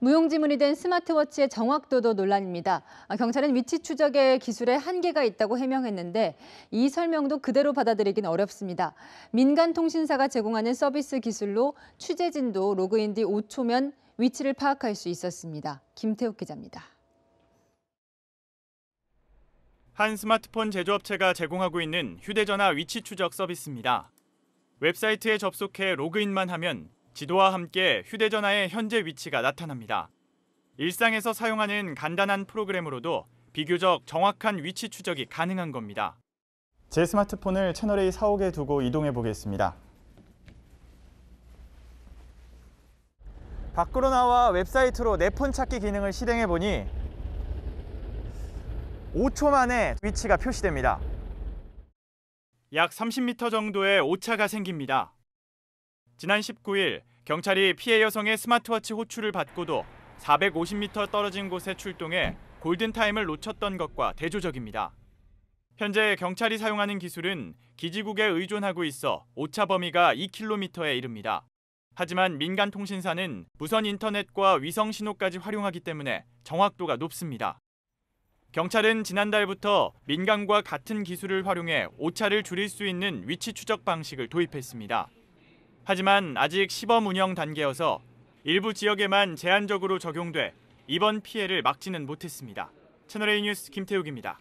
무용지물이 된 스마트워치의 정확도도 논란입니다. 아, 경찰은 위치 추적의 기술에 한계가 있다고 해명했는데 이 설명도 그대로 받아들이긴 어렵습니다. 민간 통신사가 제공하는 서비스 기술로 취재진도 로그인 뒤 5초면 위치를 파악할 수 있었습니다. 김태욱 기자입니다. 한 스마트폰 제조업체가 제공하고 있는 휴대전화 위치 추적 서비스입니다. 웹사이트에 접속해 로그인만 하면 지도와 함께 휴대전화의 현재 위치가 나타납니다. 일상에서 사용하는 간단한 프로그램으로도 비교적 정확한 위치 추적이 가능한 겁니다. 제 스마트폰을 채널A 사옥에 두고 이동해 보겠습니다. 밖으로 나와 웹사이트로 내폰 찾기 기능을 실행해 보니 5초 만에 위치가 표시됩니다. 약 30m 정도의 오차가 생깁니다. 지난 19일 경찰이 피해 여성의 스마트워치 호출을 받고도 450m 떨어진 곳에 출동해 골든타임을 놓쳤던 것과 대조적입니다. 현재 경찰이 사용하는 기술은 기지국에 의존하고 있어 오차 범위가 2km에 이릅니다. 하지만 민간 통신사는 무선 인터넷과 위성 신호까지 활용하기 때문에 정확도가 높습니다. 경찰은 지난달부터 민간과 같은 기술을 활용해 오차를 줄일 수 있는 위치 추적 방식을 도입했습니다. 하지만 아직 시범 운영 단계여서 일부 지역에만 제한적으로 적용돼 이번 피해를 막지는 못했습니다. 채널A 뉴스 김태욱입니다.